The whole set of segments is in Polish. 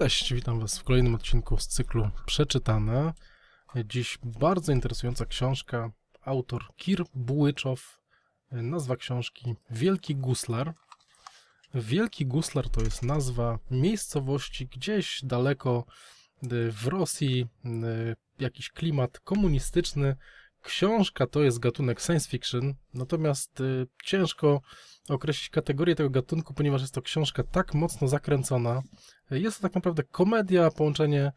Cześć, witam Was w kolejnym odcinku z cyklu Przeczytane. Dziś bardzo interesująca książka, autor Kir Bułyczow, nazwa książki Wielki Guslar. Wielki Guslar to jest nazwa miejscowości gdzieś daleko y, w Rosji, y, jakiś klimat komunistyczny. Książka to jest gatunek science fiction, natomiast y, ciężko określić kategorię tego gatunku, ponieważ jest to książka tak mocno zakręcona, jest to tak naprawdę komedia, połączenie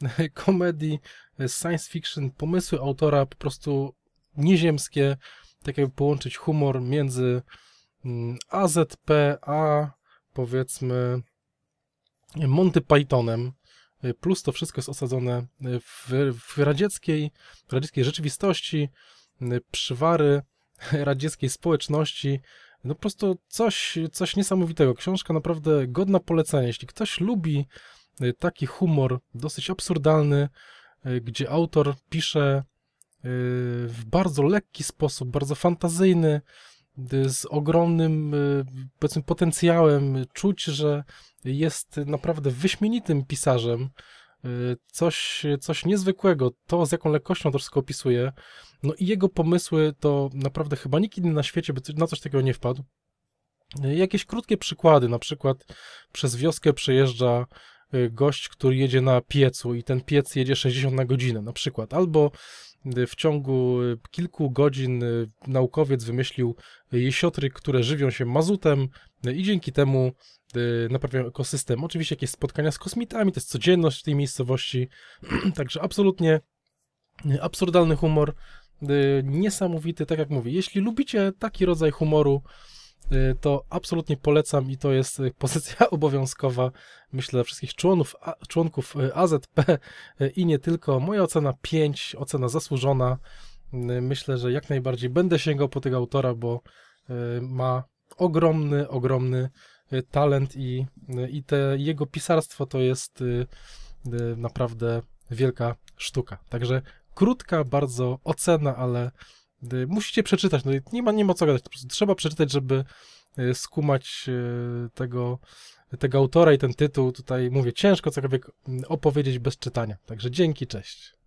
komedii, e, science fiction, pomysły autora po prostu nieziemskie, tak jakby połączyć humor między mm, AZP a powiedzmy Monty Pythonem, e, plus to wszystko jest osadzone e, w, w radzieckiej, radzieckiej rzeczywistości, przywary radzieckiej społeczności, no po prostu coś, coś niesamowitego. Książka naprawdę godna polecenia. Jeśli ktoś lubi e, taki humor dosyć absurdalny, e, gdzie autor pisze e, w bardzo lekki sposób, bardzo fantazyjny, z ogromnym powiedzmy, potencjałem, czuć, że jest naprawdę wyśmienitym pisarzem, Y, coś, coś niezwykłego. To, z jaką lekkością to wszystko opisuje, no i jego pomysły, to naprawdę chyba nikt inny na świecie by na coś takiego nie wpadł. Y, jakieś krótkie przykłady, na przykład przez wioskę przejeżdża y, gość, który jedzie na piecu i ten piec jedzie 60 na godzinę na przykład, albo Y, w ciągu y, kilku godzin y, naukowiec wymyślił jesiotry, które żywią się mazutem i dzięki temu naprawiają ekosystem. Oczywiście jakieś spotkania z kosmitami, to jest codzienność w tej miejscowości, także absolutnie absurdalny humor, niesamowity, tak jak mówię. Jeśli lubicie taki rodzaj humoru, Y, to absolutnie polecam i to jest y, pozycja obowiązkowa, myślę, dla wszystkich członów, a, członków y, AZP i nie tylko. Moja ocena 5, ocena zasłużona. Myślę, że jak najbardziej będę sięgał po tego autora, bo ma ogromny, ogromny talent i, i te jego pisarstwo to jest naprawdę wielka sztuka. Także krótka bardzo ocena, ale Yy, musicie przeczytać, no nie ma, nie ma co gadać, trzeba przeczytać, żeby yy, skumać yy, tego, tego autora i ten tytuł. Tutaj mówię, ciężko cokolwiek mm, opowiedzieć bez czytania. Także dzięki, cześć.